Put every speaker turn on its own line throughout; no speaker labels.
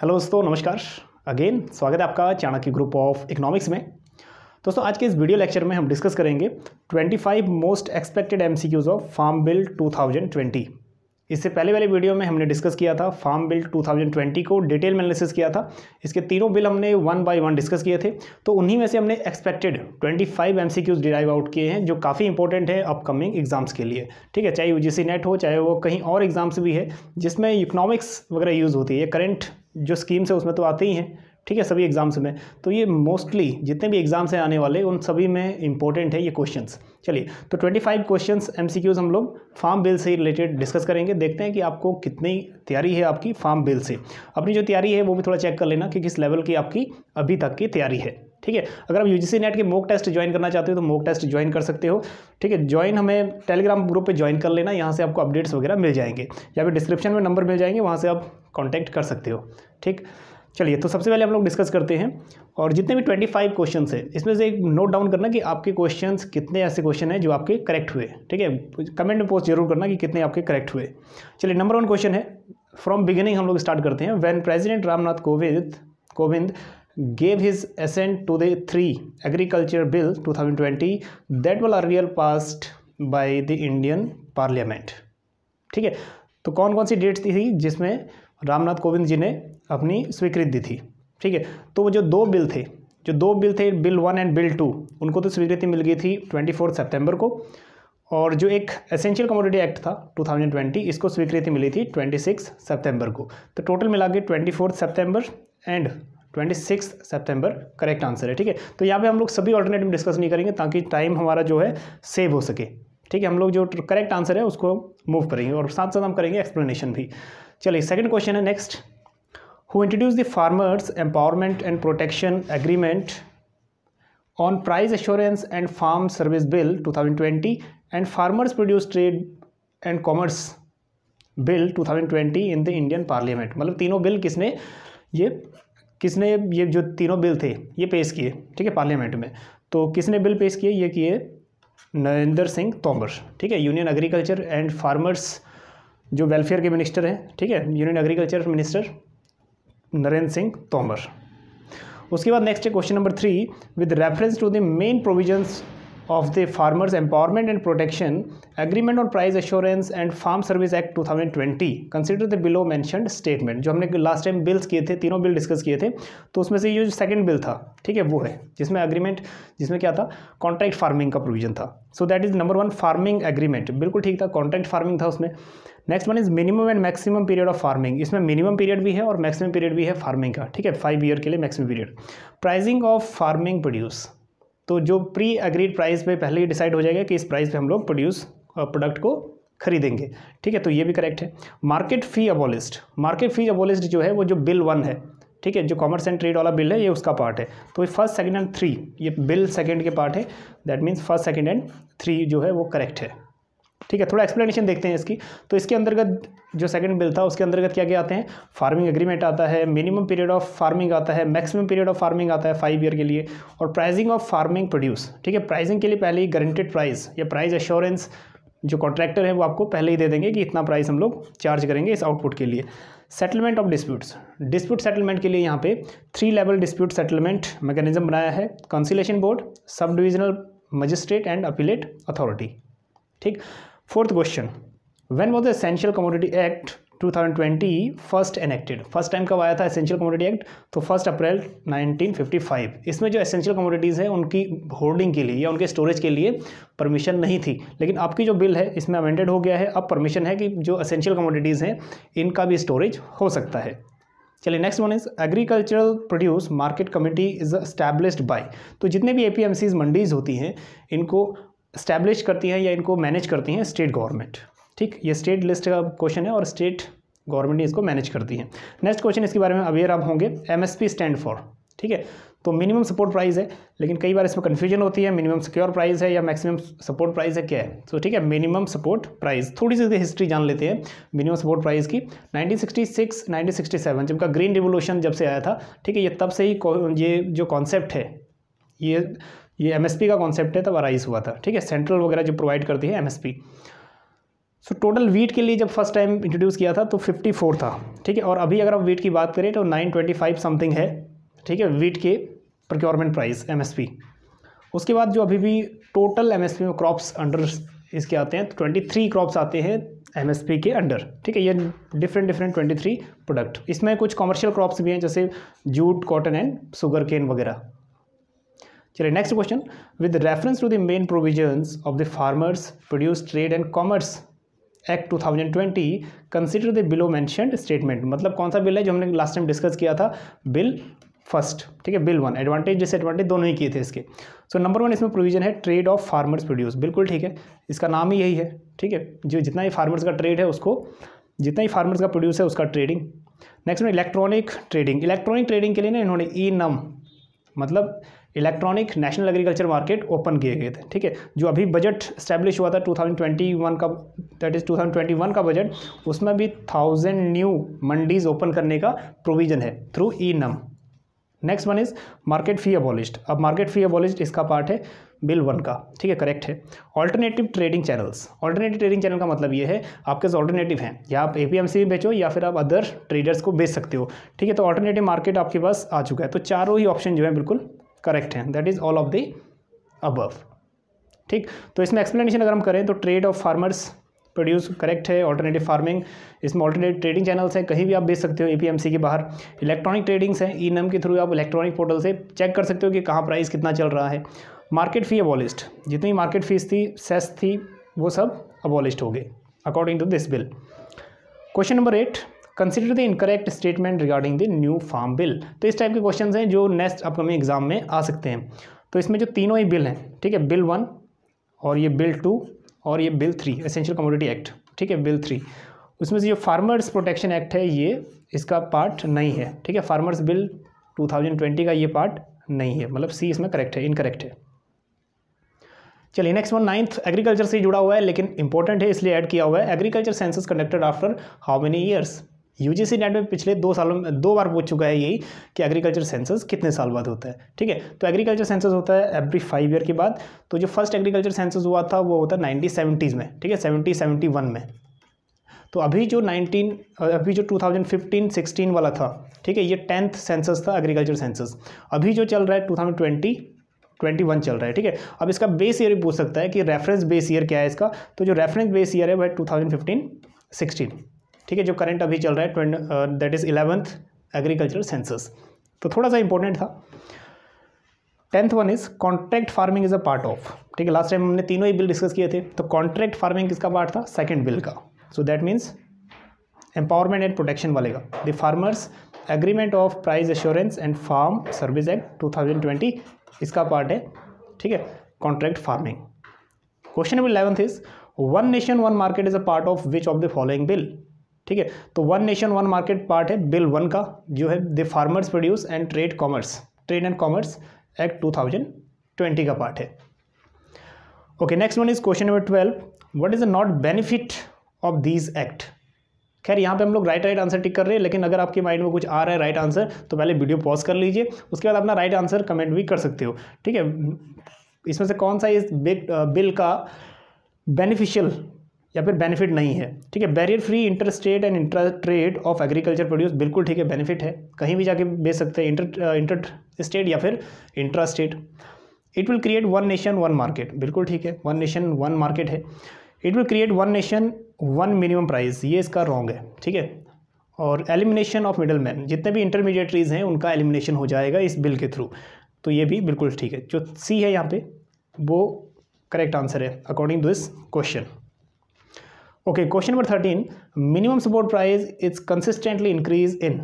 hello दोस्तों नमस्कार again स्वागत है आपका चाणक्य ग्रुप ऑफ इकोनॉमिक्स में दोस्तों आज के इस वीडियो लेक्चर में हम डिस्कस करेंगे 25 most expected MCQs of farm bill 2020 इससे पहले वाले वीडियो में हमने डिस्कस किया था फार्म बिल 2020 को डिटेल में एनालिसिस किया था इसके तीनों बिल हमने वन बाई वन डिस्कस किए थे तो उन्हीं में से हमने expected twenty five M derive out किए हैं जो काफ़ी इंपॉर्टेंट है अपकमिंग एग्जाम्स के लिए ठीक है चाहे यू नेट हो चाहे वो कहीं और एग्जाम्स भी है जिसमें इकोनॉमिक्स वगैरह यूज़ होती है करंट जो स्कीम्स है उसमें तो आते ही हैं ठीक है सभी एग्ज़ाम्स में तो ये मोस्टली जितने भी एग्ज़ाम्स हैं आने वाले उन सभी में इंपॉर्टेंट है ये क्वेश्चंस चलिए तो 25 क्वेश्चन एम हम लोग फार्म बिल से रिलेटेड डिस्कस करेंगे देखते हैं कि आपको कितनी तैयारी है आपकी फार्म बिल से अपनी जो तैयारी है वो भी थोड़ा चेक कर लेना कि किस लेवल की आपकी अभी तक की तैयारी है ठीक है अगर आप यूजीसी नेट के मोक टेस्ट ज्वाइन करना चाहते हो तो मोक टेस्ट ज्वाइन कर सकते हो ठीक है ज्वाइन हमें टेलीग्राम ग्रुप पे ज्वाइन कर लेना यहाँ से आपको अपडेट्स वगैरह मिल जाएंगे या फिर डिस्क्रिप्शन में नंबर मिल जाएंगे वहाँ से आप कॉन्टैक्ट कर सकते हो ठीक चलिए तो सबसे पहले हम लोग डिस्कस करते हैं और जितने भी ट्वेंटी फाइव क्वेश्चन है इसमें से एक नोट डाउन करना कि आपके क्वेश्चन कितने ऐसे क्वेश्चन हैं जो आपके करेक्ट हुए ठीक है कमेंट में पोस्ट जरूर करना कि कितने आपके करेक्ट हुए चलिए नंबर वन क्वेश्चन है फ्रॉम बिगिनिंग हम लोग स्टार्ट करते हैं when president Ramnath Kovind Kovind gave gave his assent agriculture bill two thousand twenty that were earlier passed by the Indian parliament ठीक है तो कौन कौन सी डेट्स थी जिसमें रामनाथ कोविंद जी ने अपनी स्वीकृति दी थी ठीक है तो वो जो दो बिल थे जो दो बिल थे bill one and bill two उनको तो स्वीकृति मिल गई थी ट्वेंटी फोर्थ सेप्टेम्बर को और जो एक एसेंशियल कमोडिटी एक्ट था 2020 इसको स्वीकृति मिली थी 26 सितंबर को तो टोटल मिला के ट्वेंटी सितंबर एंड 26 सितंबर करेक्ट आंसर है ठीक है तो यहाँ पे हम लोग सभी ऑल्टरनेटिव डिस्कस नहीं करेंगे ताकि टाइम हमारा जो है सेव हो सके ठीक है हम लोग जो करेक्ट आंसर है उसको मूव करेंगे और साथ साथ हम करेंगे एक्सप्लेनेशन भी चलिए सेकंड क्वेश्चन है next who introduce the farmers empowerment and protection agreement on price assurance and farm service bill 2020 and farmers produce trade and commerce bill 2020 in the Indian parliament मतलब तीनों बिल किसने ये किसने ये जो तीनों बिल थे ये पेश किए ठीक है पार्लियामेंट में तो किसने बिल पेश किए ये किए नरेंद्र सिंह तोमर ठीक है यूनियन एग्रीकल्चर एंड फार्मर्स जो वेलफेयर के मिनिस्टर हैं ठीक है union agriculture minister Narendra Singh Tomar उसके बाद नेक्स्ट है question number three with reference to the main provisions of the Farmers Empowerment and Protection Agreement on Price Assurance and Farm Service Act 2020 consider the below mention statement जो हमने last time bills किए थे तीनों bill discuss किए थे तो उसमें से ये जो सेकंड बिल था ठीक है वो है जिसमें एग्रीमेंट जिसमें क्या था कॉन्ट्रैक्ट फार्मिंग का प्रोविजन था so that is number one farming agreement बिल्कुल ठीक था कॉन्ट्रैक्ट फार्मिंग था उसमें next one is minimum and maximum period of farming इसमें मिनिमम पीरियड भी है और मैक्सिमम पीरियड भी है फार्मिंग का ठीक है फाइव ईयर के लिए maximum period pricing of farming produce तो जो प्री एग्रीड प्राइस पे पहले ही डिसाइड हो जाएगा कि इस प्राइस पे हम लोग प्रोड्यूस प्रोडक्ट को खरीदेंगे ठीक है तो ये भी करेक्ट है market fee abolished market fee abolished जो है वो जो बिल वन है ठीक है जो कॉमर्स एंड ट्रेड वाला बिल है ये उसका पार्ट है तो फर्स्ट सेकंड एंड थ्री ये बिल सेकंड के पार्ट है that means first second and three जो है वो करेक्ट है ठीक है थोड़ा एक्सप्लेनेशन देखते हैं इसकी तो इसके अंतर्गत जो सेकंड बिल था उसके अंतर्गत क्या क्या आते हैं फार्मिंग एग्रीमेंट आता है मिनिमम पीरियड ऑफ फार्मिंग आता है मैक्सिमम पीरियड ऑफ फार्मिंग आता है फाइव ईयर के लिए और प्राइसिंग ऑफ फार्मिंग प्रोड्यूस ठीक है प्राइसिंग के लिए पहले ही गारंटेड प्राइस या प्राइस एश्योरेंस जो कॉन्ट्रैक्टर है वो आपको पहले ही दे देंगे कि इतना प्राइस हम लोग चार्ज करेंगे इस आउटपुट के लिए settlement of disputes dispute settlement के लिए यहाँ पे three level dispute settlement mechanism बनाया है conciliation board sub divisional magistrate and appellate authority ठीक fourth question when was the essential commodity act 2020 first enacted first time कब आया था एसेंशियल कमोडिटी एक्ट तो फर्स्ट अप्रैल 1955 इसमें जो एसेंशियल कमोडिटीज़ हैं उनकी होल्डिंग के लिए या उनके स्टोरेज के लिए परमिशन नहीं थी लेकिन आपकी जो बिल है इसमें अमेंडेड हो गया है अब परमिशन है कि जो एसेंशियल कमोडिटीज़ हैं इनका भी स्टोरेज हो सकता है चलिए next one is agricultural produce market committee is established by तो जितने भी ए मंडीज होती हैं इनको इस्टेब्लिश करती है या इनको मैनेज करती हैं स्टेट गवर्नमेंट ठीक ये स्टेट लिस्ट का क्वेश्चन है और स्टेट गवर्नमेंट ने इसको मैनेज करती है नेक्स्ट क्वेश्चन इसके बारे में अवेयर आप होंगे एम स्टैंड फॉर ठीक है तो मिनिमम सपोर्ट प्राइस है लेकिन कई बार इसमें कन्फ्यूजन होती है मिनिमम सिक्योर प्राइस है या मैक्सिमम सपोर्ट प्राइस है क्या है तो so, ठीक है मिनिमम सपोर्ट प्राइस थोड़ी सी हिस्ट्री जान लेते हैं मिनिमम सपोर्ट प्राइस की 1966 1967 जब का ग्रीन रिवोल्यूशन जब से आया था ठीक है ये तब से ही ये जो कॉन्सेप्ट है ये ये एमएसपी का कॉन्सेप्ट है तब अराइज हुआ था ठीक है सेंट्रल वगैरह जो प्रोवाइड करती है एमएसपी सो टोटल वीट के लिए जब फर्स्ट टाइम इंट्रोड्यूस किया था तो 54 था ठीक है और अभी अगर आप वीट की बात करें तो 925 समथिंग है ठीक है वीट के प्रोक्योरमेंट प्राइस एमएसपी उसके बाद जो अभी भी टोटल पी में क्रॉप्स अंडर इसके आते हैं तो ट्वेंटी थ्री क्रॉप्स आते हैं पी के अंडर ठीक है ये different different twenty three product इसमें कुछ कॉमर्शियल क्रॉप्स भी हैं जैसे jute cotton and sugar cane वगैरह चलिए next question with reference to the main provisions of the farmers produce trade and commerce act 2020 consider the below mention statement मतलब कौन सा बिल है जो हमने लास्ट टाइम डिस्कस किया था बिल फर्स्ट ठीक है बिल वन एडवांटेज डिसएडवांटेज दोनों ही किए थे इसके सो नंबर वन इसमें प्रोविजन है ट्रेड ऑफ फार्मर्स प्रोड्यूस बिल्कुल ठीक है इसका नाम ही यही है ठीक है जो जितना ही फार्मर्स का ट्रेड है उसको जितना ही फार्मर्स का प्रोड्यूस है उसका ट्रेडिंग नेक्स्ट में इलेक्ट्रॉनिक ट्रेडिंग इलेक्ट्रॉनिक ट्रेडिंग के लिए ना इन्होंने ई e नम मतलब electronic national agriculture market open किए गए थे ठीक है जो अभी बजट स्टैब्लिश हुआ था 2021 का दैट इज़ 2021 का बजट उसमें भी थाउजेंड न्यू मंडीज़ ओपन करने का प्रोविज़न है through e NAM next one is market fee abolished अब मार्केट फी अबॉलिस्ट इसका पार्ट है बिल वन का ठीक है करेक्ट है alternative trading channels alternative trading channel का मतलब ये है आपके पास ऑल्टरनेटिव हैं या आप ए में बेचो या फिर आप अदर ट्रेडर्स को बेच सकते हो ठीक है तो ऑल्टरनेटिव मार्केट आपके पास आ चुका है तो चारों ही ऑप्शन जो है बिल्कुल करेक्ट हैं that is all of the above ठीक तो इसमें एक्सप्लेनेशन अगर हम करें तो trade of farmers produce correct है ऑल्टरनेटिव फार्मिंग इसमें ऑल्टरनेटिव ट्रेडिंग चैनल्स हैं कहीं भी आप बेच सकते हो एपीएमसी के बाहर इलेक्ट्रॉनिक ट्रेडिंग्स हैं ई e नम के थ्रू आप इलेक्ट्रॉनिक पोर्टल से चेक कर सकते हो कि कहाँ प्राइस कितना चल रहा है मार्केट फी अबॉलिस्ट जितनी मार्केट फीस थी सेस थी वो सब अबॉलिस्ट हो गए according to this bill question number eight consider the incorrect statement regarding the new farm bill तो इस टाइप के क्वेश्चन हैं जो नेक्स्ट अपकमिंग एग्जाम में आ सकते हैं तो इसमें जो तीनों ही बिल हैं ठीक है बिल वन और ये बिल टू और ये bill three essential commodity act ठीक है बिल थ्री उसमें से जो फार्मर्स प्रोटेक्शन एक्ट है ये इसका पार्ट नहीं है ठीक है फार्मर्स बिल 2020 का ये पार्ट नहीं है मतलब सी इसमें करेक्ट है इनकरेक्ट है चलिए नेक्स्ट वन नाइन्थ एग्रीकल्चर से जुड़ा हुआ है लेकिन इंपॉर्टेंट है इसलिए ऐड किया हुआ है agriculture census conducted after how many years U G NET में पिछले दो सालों में दो बार पूछ चुका है यही कि एग्रीकल्चर सेंसस कितने साल बाद होता है ठीक है तो एग्रीकल्चर सेंसस होता है एवरी फाइव ईयर के बाद तो जो फर्स्ट एग्रीकल्चर सेंसस हुआ था वो होता है नाइनटीन सेवेंटीज़ में ठीक है सेवेंटी सेवेंटी वन में तो अभी जो नाइनटीन अभी जो फिफ्टीन सिक्सटीन वाला था ठीक है ये टेंथ सेंसस था एग्रीकल्चर सेंसस अभी जो चल रहा है टू थाउजेंड ट्वेंटी वन चल रहा है ठीक है अब इसका बेस ईयर भी पूछ सकता है कि रेफरेंस बेस ईयर क्या है इसका तो जो रेफरेंस बेस ईयर है वह फिफ्टीन सिक्सटीन ठीक है जो करंट अभी चल रहा है twenty that is eleventh agriculture census तो थोड़ा सा इंपॉर्टेंट था tenth one is contract farming is a part of ठीक है लास्ट टाइम हमने तीनों ही बिल डिस्कस किए थे तो कॉन्ट्रैक्ट फार्मिंग किसका पार्ट था सेकेंड बिल का so that means empowerment and protection वाले का the farmers agreement of price assurance and farm service act two thousand twenty इसका पार्ट है ठीक है contract farming question number eleventh is one nation one market is a part of which of the following bill ठीक है तो one nation one market part है bill one का जो है the farmers produce and trade commerce trade and commerce act two thousand twenty का part है okay next one is question number twelve what is the not benefit of these act खैर यहाँ पे हम लोग राइट राइट आंसर टिक कर रहे हैं लेकिन अगर आपके माइंड में कुछ आ रहा है राइट आंसर तो पहले वीडियो पॉज कर लीजिए उसके बाद अपना राइट आंसर कमेंट भी कर सकते हो ठीक है इसमें से कौन सा इस बिल uh, का बेनिफिशियल या फिर बेनिफिट नहीं है ठीक है barrier free inter state and inter trade of agriculture produce बिल्कुल ठीक है बेनिफिट है कहीं भी जाके बेच सकते हैं इंटर इंटर स्टेट या फिर intra state it will create one nation one market बिल्कुल ठीक है वन नेशन वन मार्केट है it will create one nation one minimum price ये इसका रॉन्ग है ठीक है और एलिमिनेशन ऑफ मिडल मैन जितने भी इंटरमीडिएटरीज हैं उनका एलिमिनेशन हो जाएगा इस बिल के थ्रू तो ये भी बिल्कुल ठीक है जो सी है यहाँ पे वो करेक्ट आंसर है according to this question okay question number thirteen minimum support price is consistently increase in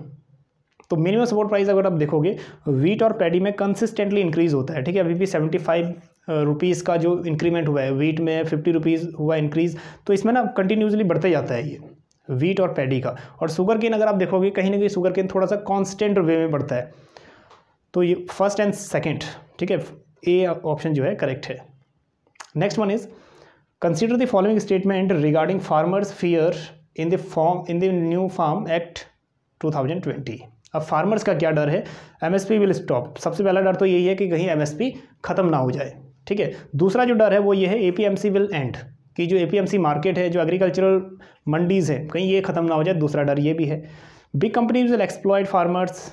तो मिनिमम सपोर्ट प्राइस अगर आप देखोगे वीट और पैडी में कंसिस्टेंटली इंक्रीज होता है ठीक है अभी भी सेवेंटी फाइव रुपीज़ का जो इंक्रीमेंट हुआ है वीट में फिफ्टी रुपीज़ हुआ इंक्रीज़ तो इसमें ना कंटिन्यूसली बढ़ते जाता है ये वीट और पैडी का और शुगर केन अगर आप देखोगे कहीं ना कहीं शुगर केन थोड़ा सा कॉन्स्टेंट वे में बढ़ता है तो ये फर्स्ट एंड सेकेंड ठीक है ए ऑप्शन जो है करेक्ट है next one is consider the following statement regarding farmers fear in the form in the new farm act 2020 अब फार्मर्स का क्या डर है एमएसपी विल स्टॉप सबसे पहला डर तो यही है कि कहीं एमएसपी ख़त्म ना हो जाए ठीक है दूसरा जो डर है वो ये है A P M C will end कि जो A P M C market है जो एग्रीकल्चरल मंडीज़ हैं कहीं ये ख़त्म ना हो जाए दूसरा डर ये भी है big companies will exploit farmers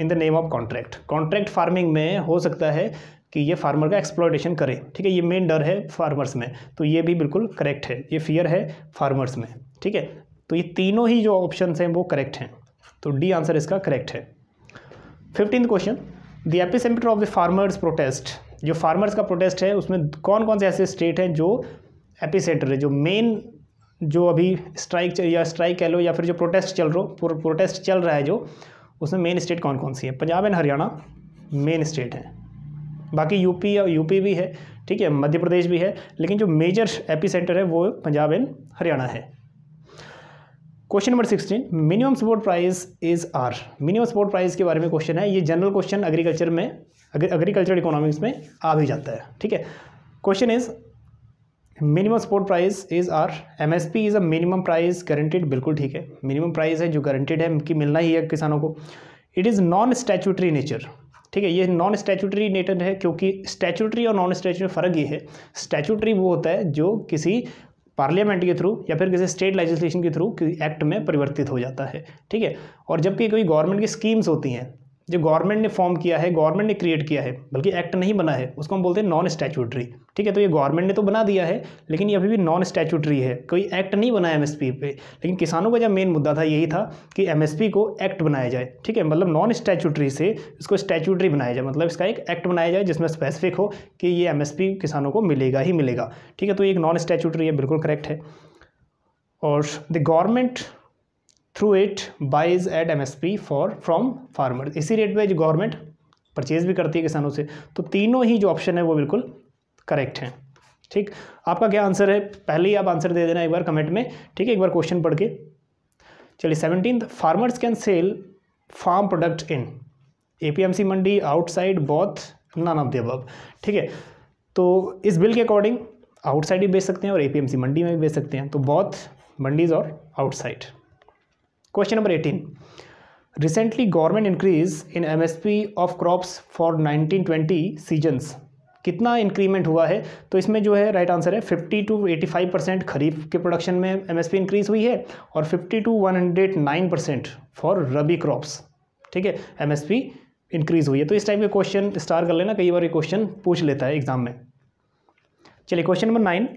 in the name of contract contract farming में हो सकता है कि ये फार्मर का एक्सप्लॉयटेशन करे ठीक है ये मेन डर है फार्मर्स में तो ये भी बिल्कुल करेक्ट है ये फियर है फार्मर्स में ठीक है तो ये तीनों ही जो ऑप्शन हैं वो करेक्ट हैं तो डी आंसर इसका करेक्ट है fifteen question the epicentre of the farmers protest जो फार्मर्स का प्रोटेस्ट है उसमें कौन कौन से ऐसे स्टेट हैं जो एपी सेंटर है जो मेन जो अभी स्ट्राइक या स्ट्राइक कह लो या फिर जो प्रोटेस्ट चल रो प्रोटेस्ट चल रहा है जो उसमें मेन स्टेट कौन कौन सी है Punjab and Haryana main state हैं बाकी यूपी और यूपी भी है ठीक है मध्य प्रदेश भी है लेकिन जो मेजर एपी सेंटर है वो पंजाब एंड हरियाणा है question number sixteen minimum support price is are minimum support price के बारे में क्वेश्चन है ये जनरल क्वेश्चन एग्रीकल्चर में एग्रीकल्चर इकोनॉमिक्स में आ भी जाता है ठीक है question is minimum support price is are M S P is a minimum price guaranteed बिल्कुल ठीक है मिनिमम प्राइस है जो गारंटेड है कि मिलना ही है किसानों को it is non statutory nature ठीक है ये नॉन स्टैचूटरी नेटन है क्योंकि स्टैचूटरी और नॉन स्टैचूटरी फ़र्क ये है स्टैचूटरी वो होता है जो किसी पार्लियामेंट के थ्रू या फिर किसी स्टेट लेजिस्लेशन के थ्रू एक्ट में परिवर्तित हो जाता है ठीक है और जबकि कोई गवर्नमेंट की स्कीम्स होती हैं जो गवर्नमेंट ने फॉर्म किया है गवर्नमेंट ने क्रिएट किया है बल्कि एक्ट नहीं बना है उसको हम बोलते हैं नॉन स्टैचूटरी ठीक है तो ये गवर्नमेंट ने तो बना दिया है लेकिन ये अभी भी नॉन स्टैचूटरी है कोई एक्ट नहीं बना एस पी पे लेकिन किसानों का जब मेन मुद्दा था यही था कि पी को एक्ट बनाया जाए ठीक है मतलब नॉन स्टैचूटरी से इसको स्टैचूटरी बनाया जाए मतलब इसका एक एक्ट बनाया जाए जिसमें स्पेसिफिक हो कि ये एम किसानों को मिलेगा ही मिलेगा ठीक है तो ये एक नॉन स्टैचूटरी है बिल्कुल करेक्ट है और the government through it buys at M S P for from farmer इसी रेट जो गवर्नमेंट परचेज भी करती है किसानों से तो तीनों ही जो ऑप्शन है वो बिल्कुल करेक्ट हैं ठीक आपका क्या आंसर है पहले ही आप आंसर दे देना एक बार कमेंट में ठीक है एक बार क्वेश्चन पढ़ के चलिए seventeen farmers can sell farm product in APMC mandi outside both none of the ठीक है तो इस बिल के अकॉर्डिंग आउटसाइड भी बेच सकते हैं और एपीएमसी मंडी में भी बेच सकते हैं तो बॉथ मंडीज और outside question number eighteen recently government increase in MSP of crops for 1920 seasons कितना इंक्रीमेंट हुआ है तो इसमें जो है राइट आंसर है 50 टू 85 परसेंट खरीफ के प्रोडक्शन में एमएसपी इंक्रीज हुई है और 50 to 109 percent for rabi crops ठीक है एमएसपी इंक्रीज हुई है तो इस टाइप के क्वेश्चन स्टार कर लेना कई बार ये क्वेश्चन पूछ लेता है एग्जाम में चलिए question number nine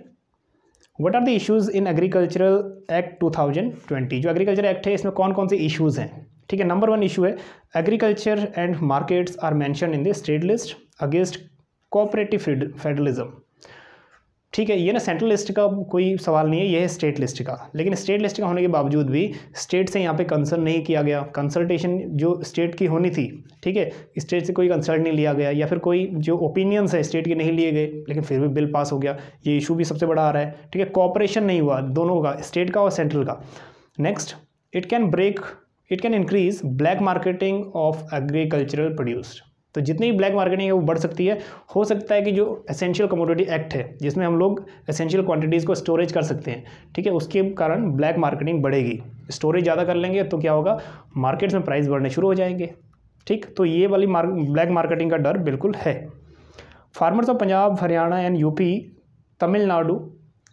what are the issues in agricultural act 2020 जो एग्रीकल्चर एक्ट है इसमें कौन कौन से इश्यूज़ हैं ठीक है नंबर वन इशू है agriculture and markets are mention in the state list against cooperative federalism ठीक है ये ना सेंट्रल लिस्ट का कोई सवाल नहीं है ये है स्टेट लिस्ट का लेकिन स्टेट लिस्ट का होने के बावजूद भी स्टेट से यहाँ पे कंसर्न नहीं किया गया कंसल्टेशन जो स्टेट की होनी थी ठीक है स्टेट से कोई कंसल्ट नहीं लिया गया या फिर कोई जो ओपिनियंस है स्टेट के नहीं लिए गए लेकिन फिर भी बिल पास हो गया ये इशू भी सबसे बड़ा आ रहा है ठीक है कॉपरेशन नहीं हुआ दोनों का स्टेट का और सेंट्रल का next it can break it can increase black marketing of agricultural produced तो जितनी भी ब्लैक मार्केटिंग है वो बढ़ सकती है हो सकता है कि जो एसेंशियल कमोडिटी एक्ट है जिसमें हम लोग एसेंशियल क्वांटिटीज़ को स्टोरेज कर सकते हैं ठीक है उसके कारण ब्लैक मार्केटिंग बढ़ेगी स्टोरेज ज़्यादा कर लेंगे तो क्या होगा मार्केट्स में प्राइस बढ़ने शुरू हो जाएंगे ठीक तो ये वाली मार्क, ब्लैक मार्केटिंग का डर बिल्कुल है farmers of Punjab Haryana and UP Tamil Nadu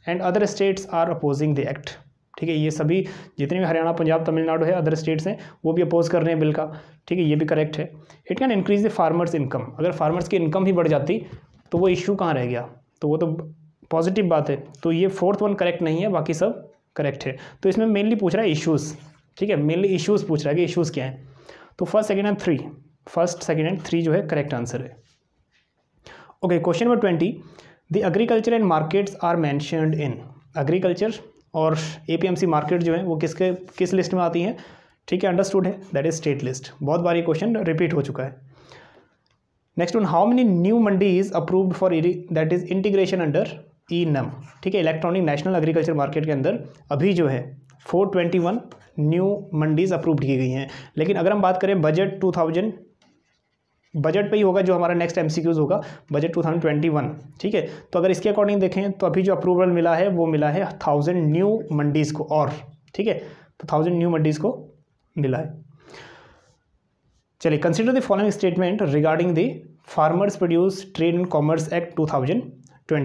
and other states are opposing the act ठीक है ये सभी जितने भी हरियाणा पंजाब तमिलनाडु है अदर स्टेट्स हैं वो भी अपोज कर रहे हैं बिल का ठीक है ये भी करेक्ट है it can increase the farmers income अगर फार्मर्स की इनकम ही बढ़ जाती तो वो इश्यू कहाँ रह गया तो वो तो पॉजिटिव बात है तो ये फोर्थ वन करेक्ट नहीं है बाकी सब करेक्ट है तो इसमें मेनली पूछ रहा है इशूज़ ठीक है मेनली इशूज़ पूछ रहा है कि इशूज़ क्या हैं तो first second and three first second and three जो है करेक्ट आंसर है okay question number twenty the agriculture and markets are mentioned in agriculture और ए मार्केट जो है वो किसके किस लिस्ट में आती है ठीक है अंडरस्टूड है दैट इज स्टेट लिस्ट बहुत बार ये क्वेश्चन रिपीट हो चुका है next one how many new mandis approved for that is integration under e NAM ठीक है इलेक्ट्रॉनिक नेशनल एग्रीकल्चर मार्केट के अंदर अभी जो है four twenty one new mandis approved की गई हैं लेकिन अगर हम बात करें बजट टू थाउजेंड बजट पे ही होगा जो हमारा नेक्स्ट एमसीक्यूज होगा बजट 2021 ठीक है तो अगर इसके अकॉर्डिंग देखें तो अभी जो अप्रूवल मिला है वो मिला है थाउजेंड न्यू मंडीज़ को और ठीक है तो थाउजेंड न्यू मंडीज़ को मिला है चलिए consider the following statement regarding the farmers produce trade and commerce act two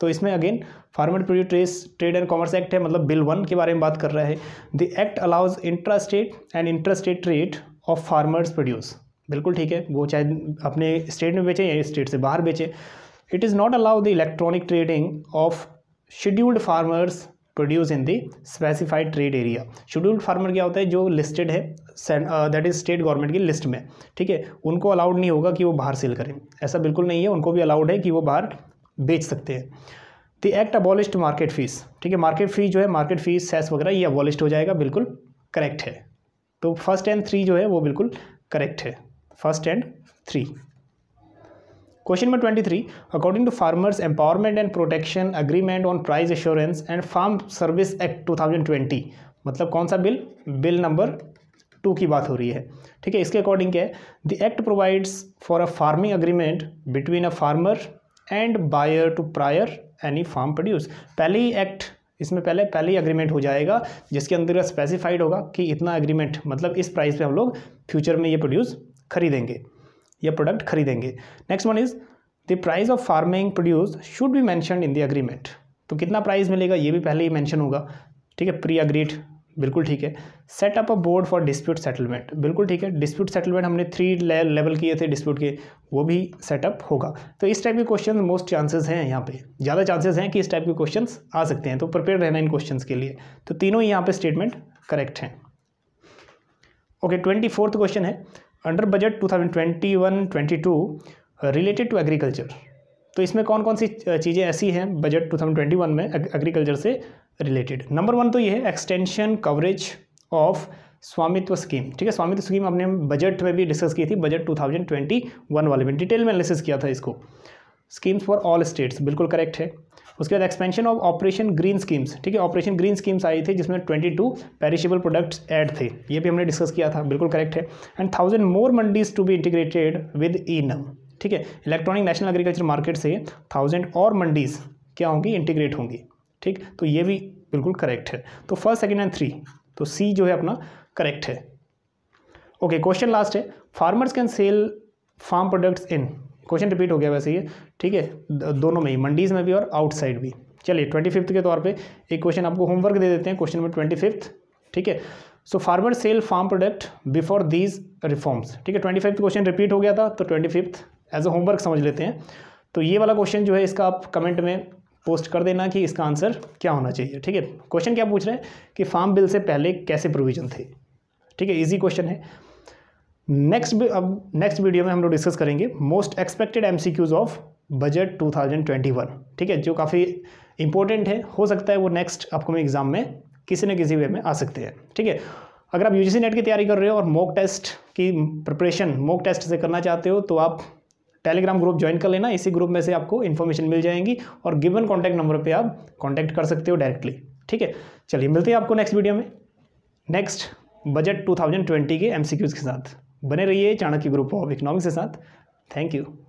तो इसमें again farmer produce trade and commerce act है मतलब बिल वन के बारे में बात कर रहा है the act allows intra state and intra state trade of farmers produce बिल्कुल ठीक है वो चाहे अपने स्टेट में बेचें या स्टेट से बाहर बेचें it is not allow the electronic trading of scheduled farmers produce in the specified trade area scheduled farmer क्या होता है जो लिस्टेड है दैट इज स्टेट गवर्नमेंट की लिस्ट में ठीक है उनको अलाउड नहीं होगा कि वो बाहर सेल करें ऐसा बिल्कुल नहीं है उनको भी अलाउड है कि वो बाहर बेच सकते हैं the act abolished market fees ठीक है मार्केट फीस जो है मार्केट फीस सेस वगैरह ये अबॉलिश्ड हो जाएगा बिल्कुल करेक्ट है तो फर्स्ट एंड थ्री जो है वो बिल्कुल करेक्ट है first and three question number twenty three according to farmers empowerment and protection agreement on price assurance and farm service act two thousand twenty मतलब कौन सा बिल बिल नंबर टू की बात हो रही है ठीक है इसके अकॉर्डिंग क्या है the act provides for a farming agreement between a farmer and buyer to prior any farm produce पहले ही एक्ट इसमें पहले पहले ही हो जाएगा जिसके अंदर स्पेसिफाइड होगा कि इतना अग्रीमेंट मतलब इस प्राइस पे हम लोग फ्यूचर में ये प्रोड्यूस खरीदेंगे या प्रोडक्ट खरीदेंगे next one is the price of farming produce should be mention in the agreement तो कितना प्राइस मिलेगा ये भी पहले ही मैंशन होगा ठीक है प्री अग्रीड बिल्कुल ठीक है set up a board for dispute settlement बिल्कुल ठीक है डिस्प्यूट सेटलमेंट हमने थ्री लेवल किए थे डिस्प्यूट के वो भी सेटअप होगा तो इस टाइप के क्वेश्चन मोस्ट चांसेस हैं यहाँ पे ज़्यादा चांसेस हैं कि इस टाइप के क्वेश्चन आ सकते हैं तो प्रिपेयर रहना इन क्वेश्चन के लिए तो तीनों ही यहाँ पे स्टेटमेंट करेक्ट हैं ओके ट्वेंटी फोर्थ क्वेश्चन है under budget 2021-22 related to agriculture तो इसमें कौन कौन सी चीज़ें ऐसी हैं बजट 2021 में एग्रीकल्चर से रिलेटेड नंबर वन तो ये है extension coverage of Svamitva scheme ठीक है स्वामित्व स्कीम हमने बजट में भी डिस्कस की थी बजट 2021 वाले में डिटेल में एनालिसिस किया था इसको स्कीम्स फॉर ऑल स्टेट्स बिल्कुल करेक्ट है उसके बाद expansion of operation green schemes ठीक है ऑपरेशन ग्रीन स्कीम्स आई थी जिसमें twenty two perishable products add थे ये भी हमने डिस्कस किया था बिल्कुल करेक्ट है and thousand more mandis to be integrated with e NAM ठीक है इलेक्ट्रॉनिक नेशनल एग्रीकल्चर मार्केट से थाउजेंड और मंडीज क्या होंगी इंटीग्रेट होंगी ठीक तो ये भी बिल्कुल करेक्ट है तो फर्स्ट सेकेंड एंड थ्री तो सी जो है अपना करेक्ट है ओके क्वेश्चन लास्ट है farmers can sell farm products in question repeat हो गया वैसे ये ठीक है दोनों में ही मंडीज़ में भी और आउटसाइड भी चलिए ट्वेंटी फिफ्थ के तौर पे एक क्वेश्चन आपको होमवर्क दे देते हैं क्वेश्चन नंबर ट्वेंटी फिफ्थ ठीक है so farmer sell farm product before these reforms ठीक है ट्वेंटी फिफ्थ क्वेश्चन रिपीट हो गया था तो twenty fifth as a homework समझ लेते हैं तो ये वाला क्वेश्चन जो है इसका आप कमेंट में पोस्ट कर देना कि इसका आंसर क्या होना चाहिए ठीक है क्वेश्चन क्या पूछ रहे हैं कि फार्म बिल से पहले कैसे प्रोविजन थे ठीक है ईजी क्वेश्चन है नेक्स्ट अब नेक्स्ट वीडियो में हम लोग डिस्कस करेंगे most expected MCQs of budget 2021 ठीक है जो काफ़ी इंपॉर्टेंट है हो सकता है वो नेक्स्ट आपको एग्जाम में किसी न किसी वे में आ सकते हैं ठीक है अगर आप यूजीसी नेट की तैयारी कर रहे हो और मॉक टेस्ट की प्रिपरेशन मॉक टेस्ट से करना चाहते हो तो आप टेलीग्राम ग्रुप ज्वाइन कर लेना इसी ग्रुप में से आपको इन्फॉर्मेशन मिल जाएगी और गिवन कॉन्टैक्ट नंबर पर आप कॉन्टैक्ट कर सकते हो डायरेक्टली ठीक है चलिए मिलते हैं आपको नेक्स्ट वीडियो में नेक्स्ट बजट 2020 के एमसीक्यूज़ के साथ बने रहिए चाणक्य ग्रुप ऑफ इकोनॉमिक्स के साथ थैंक यू